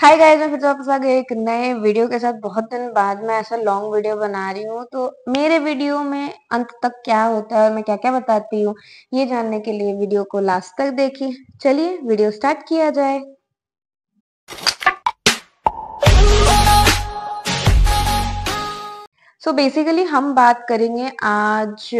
hi guys मैं फिर से आपके साथ एक नए वीडियो के साथ बहुत दिन बाद मैं ऐसा लॉन्ग वीडियो बना रही हूँ तो मेरे वीडियो में अंत तक क्या होता है और मैं क्या क्या बताती हूँ ये जानने के लिए वीडियो को लास्ट तक देखिए चलिए वीडियो स्टार्ट किया जाए सो so बेसिकली हम बात करेंगे आज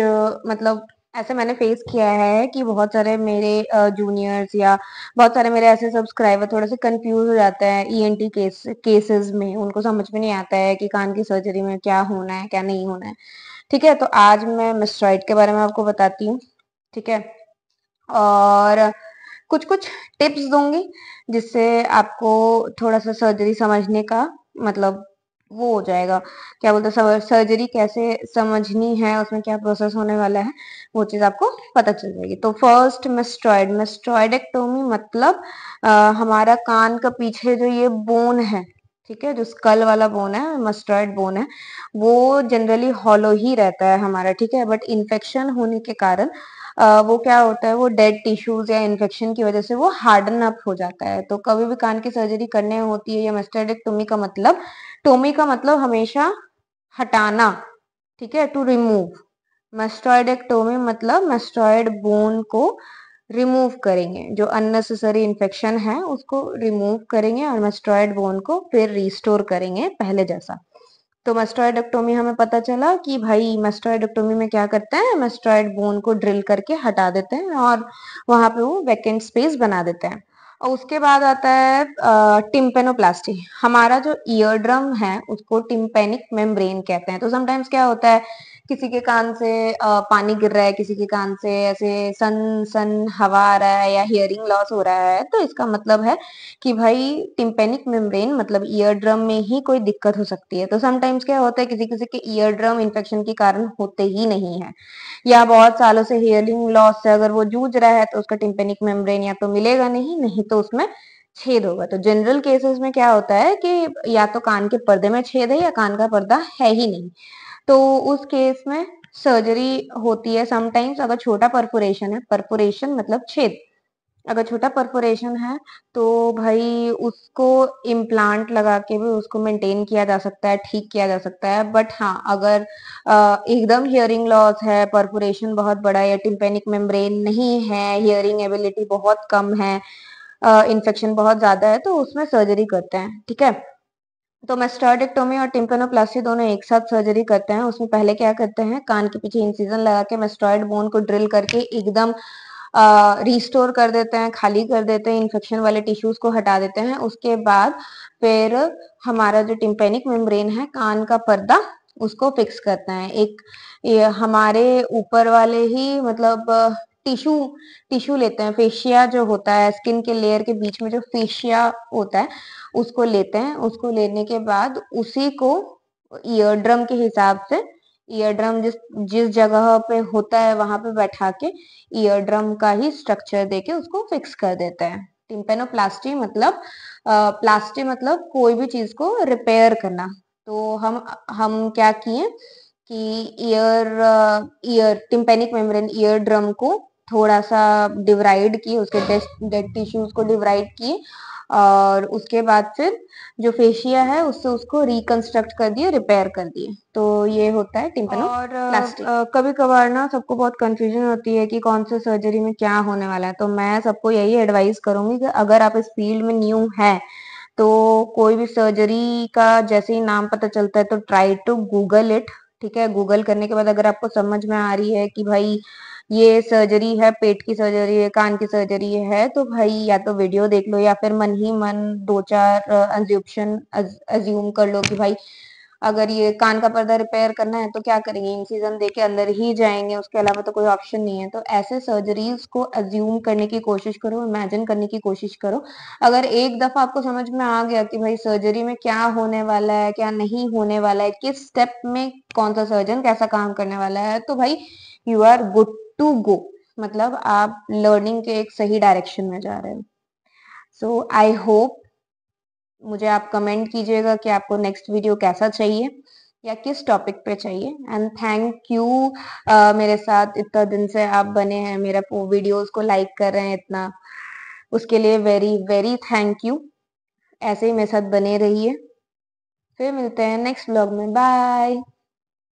मतलब ऐसे मैंने फेस किया है कि बहुत सारे मेरे जूनियर्स या बहुत सारे मेरे ऐसे सब्सक्राइबर थोड़े से कंफ्यूज हो जाते हैं एन टी केसेस में उनको समझ में नहीं आता है कि कान की सर्जरी में क्या होना है क्या नहीं होना है ठीक है तो आज मैं मिस्ट्रॉइड के बारे में आपको बताती हूँ ठीक है और कुछ कुछ टिप्स दूंगी जिससे आपको थोड़ा सा सर्जरी समझने का मतलब वो हो जाएगा क्या बोलते हैं सर्जरी कैसे समझनी है उसमें क्या प्रोसेस होने वाला है वो चीज आपको पता चल जाएगी तो फर्स्ट मेस्ट्रॉइड मेस्ट्रॉइडेक्टोमी मतलब आ, हमारा कान का पीछे जो ये बोन है ठीक है जो स्कल वाला बोन है मस्ट्रॉयड बोन है वो जनरली हॉलो ही रहता है हमारा ठीक है बट इन्फेक्शन होने के कारण वो क्या होता है वो डेड टिश्यूज या इन्फेक्शन की वजह से वो हार्डन अप हो जाता है तो कभी भी कान की सर्जरी करने होती है या टोमी का मतलब टोमी का मतलब हमेशा हटाना ठीक है टू रिमूव मेस्टोइडेक्टोमी मतलब मेस्टोइड बोन को रिमूव करेंगे जो अननेसेसरी इन्फेक्शन है उसको रिमूव करेंगे और मेस्टोइड बोन को फिर रिस्टोर करेंगे पहले जैसा तो मस्टोइडक्टोमी हमें पता चला कि भाई मस्टोइडक्टोमी में क्या करते हैं मेस्ट्रॉयड बोन को ड्रिल करके हटा देते हैं और वहां पे वो वैकेंट स्पेस बना देते हैं और उसके बाद आता है टिम्पेनोप्लास्टी हमारा जो ईयर ड्रम है उसको टिम्पेनिक मेम्ब्रेन कहते हैं तो समटाइम्स क्या होता है किसी के कान से पानी गिर रहा है किसी के कान से ऐसे सन सन हवा आ रहा है या हियरिंग लॉस हो रहा है तो इसका मतलब है कि भाई टिम्पेनिक मेम्ब्रेन मतलब ईयर ड्रम में ही कोई दिक्कत हो सकती है तो समटाइम्स क्या होता है किसी किसी के ईयर ड्रम इन्फेक्शन के कारण होते ही नहीं है या बहुत सालों से हियरिंग लॉस से अगर वो जूझ रहा है तो उसका टिम्पेनिक मेम्ब्रेन या तो मिलेगा नहीं नहीं तो उसमें छेद होगा तो जनरल केसेस में क्या होता है कि या तो कान के पर्दे में छेद है या कान का पर्दा है ही नहीं तो उस केस में सर्जरी होती है समटाइम्स अगर छोटा परफोरेशन है परपोरेशन मतलब छेद अगर छोटा परफोरेशन है तो भाई उसको इम्प्लांट लगा के भी उसको मेंटेन किया जा सकता है ठीक किया जा सकता है बट हाँ अगर एकदम हियरिंग लॉस है परपोरेशन बहुत बड़ा है टिम्पेनिक मेम्ब्रेन नहीं है हियरिंग एबिलिटी बहुत कम है इन्फेक्शन बहुत ज्यादा है तो उसमें सर्जरी करते हैं ठीक है तो मेस्टर्डिक्टोमी और टिम्पेनोप्लास्टी दोनों एक साथ सर्जरी करते हैं उसमें पहले क्या करते हैं कान के पीछे इंसिजन लगा के मेस्टोइड बोन को ड्रिल करके एकदम रिस्टोर कर देते हैं खाली कर देते हैं इन्फेक्शन वाले टिश्यूज को हटा देते हैं उसके बाद फिर हमारा जो टिम्पेनिक मेम्ब्रेन है कान का पर्दा उसको फिक्स करते हैं एक ये हमारे ऊपर वाले ही मतलब टिश्यू टिश्यू लेते हैं फेशिया जो होता है स्किन के लेयर के बीच में जो फेशिया होता है उसको लेते हैं उसको लेने के बाद उसी को ईयर ड्रम के हिसाब से ईयर ड्रम जिस जिस जगह पे होता है वहां पे बैठा के ईयर ड्रम का ही स्ट्रक्चर देके उसको फिक्स कर देते हैं टिम्पेनोप्लास्टी मतलब प्लास्टी मतलब कोई भी चीज को रिपेयर करना तो हम हम क्या किए कि ear ear tympanic membrane ear drum को थोड़ा सा डिवराइड किए उसके डेड टिश्यूज को डिवराइड किए और उसके बाद फिर जो फेशिया है उससे उसको रिकंस्ट्रक्ट कर दिए रिपेयर कर दिए तो ये होता है टिम्पनो और प्लास्टिक कभी कभार ना सबको बहुत कंफ्यूजन होती है कि कौन से सर्जरी में क्या होने वाला है तो मैं सबको यही एडवाइस करूंगी कि अगर आप इस फील्ड में न्यू है तो कोई भी सर्जरी का जैसे ही नाम पता चलता है तो ट्राई टू गूगल इट ठीक है गूगल करने के बाद अगर आपको समझ में आ रही है कि भाई ये सर्जरी है पेट की सर्जरी है कान की सर्जरी है तो भाई या तो वीडियो देख लो या फिर मन ही मन दो चार अज्यूप्शन अज्यूम कर लो कि भाई अगर ये कान का पर्दा रिपेयर करना है तो क्या करेंगे इन सीजन दे के अंदर ही जाएंगे उसके अलावा तो कोई ऑप्शन नहीं है तो ऐसे सर्जरीज को अज्यूम करने की कोशिश करो इमेजिन करने की कोशिश करो अगर एक दफा आपको समझ में आ गया कि भाई सर्जरी में क्या होने वाला है क्या नहीं होने वाला है किस स्टेप में कौन सा सर्जन कैसा काम करने वाला है तो भाई you are good to go मतलब आप लर्निंग के एक सही डायरेक्शन में जा रहे हो सो आई होप मुझे आप कमेंट कीजिएगा कि आपको नेक्स्ट वीडियो कैसा चाहिए या किस टॉपिक पे चाहिए एंड थैंक यू मेरे साथ इतना दिन से आप बने हैं मेरा वीडियोस को लाइक कर रहे हैं इतना उसके लिए वेरी वेरी थैंक यू ऐसे ही मेरे साथ बने रहिए फिर मिलते हैं नेक्स्ट ब्लॉग में बाय